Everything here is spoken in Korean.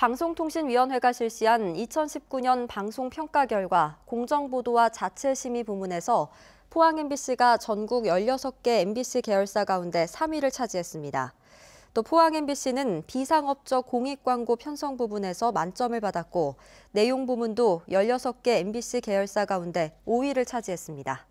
방송통신위원회가 실시한 2019년 방송 평가 결과 공정보도와 자체 심의 부문에서 포항 MBC가 전국 16개 MBC 계열사 가운데 3위를 차지했습니다. 또 포항 MBC는 비상업적 공익 광고 편성 부분에서 만점을 받았고 내용 부문도 16개 MBC 계열사 가운데 5위를 차지했습니다.